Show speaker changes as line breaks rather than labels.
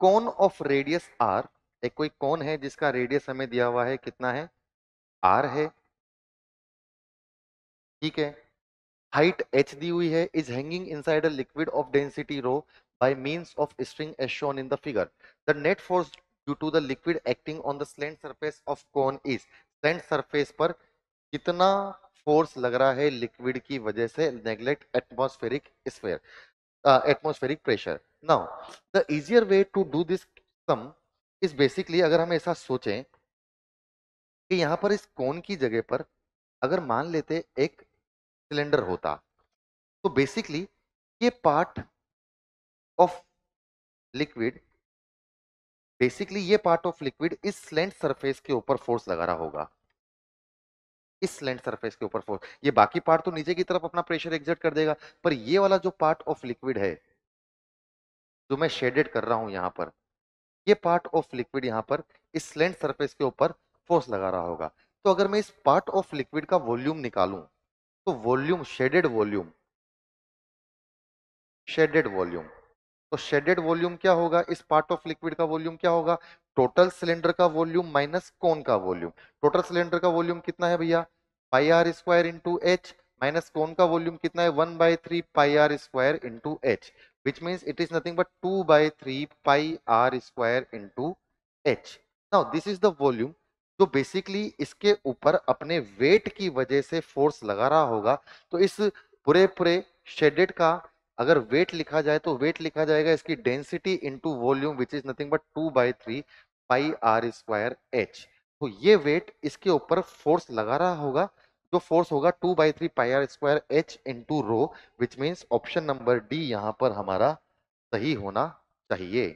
Cone of radius are एक कोई कोन है जिसका रेडियस हमें दिया हुआ है कितना है आर है ठीक है हाइट एच दी हुई है is hanging inside a liquid of density rho by means of string as shown in the figure the net force due to the liquid acting on the slant surface of cone is slant surface पर कितना force लग रहा है liquid की वजह से neglect atmospheric sphere atmospheric pressure now the easier way to do this sum is basically अगर हम ऐसा सोचें कि यहां पर इस कोन की जगह पर अगर मान लेते एक सिलेंडर होता तो बेसिकली ये पार्ट ऑफ लिक्विड बेसिकली ये पार्ट ऑफ लिक्विड इस स्लेंट सरफेस के ऊपर फोर्स लगा रहा होगा इस स्लेंट सरफेस के ऊपर फोर्स ये बाकी पार्ट तो नीचे की तरफ अपना प्रेशर एग्जर्ट कर देगा पर ये वाला जो पार्ट ऑफ लिक्विड है जो मैं शेडेड कर रहा हूँ यहाँ पर ये पार्ट ऑफ लिक्विड यहाँ पर इस स्लेंट सरफेस के ऊपर फोर्स लगा रहा होगा तो अगर मैं इस पार्ट ऑफ लिक्विड का वॉल्यूम निकालूं तो volume shaded volume shaded volume तो शेडेड वॉल्यूम क्या होगा इस पार्ट ऑफ लिक्विड का वॉल्यूम क्या होगा टोटल सिलेंडर का वॉल्यूम माइनस कोन का वॉल्यूम टोटल सिलेंडर का वॉल्यूम कितना है भैया pi R square into H minus cone का वॉल्यूम कितना है one by three pi R square into H which means it is nothing but 2 by 3 pi r square into h. Now this is the volume. तो basically इसके ऊपर अपने wait की वजह से फोर्स लगा रहा होगा तो इस पूरे पूरे शेडेड का अगर वेट लिखा जाए तो वेट लिखा जाएगा इसकी density into volume which is nothing but two by three pi R square H तो ये वेट इसके ऊपर फोर्स लगा रहा होगा जो फोर्स होगा two by three pi R square H two rho which means option number D यहां पर हमारा सही होना चाहिए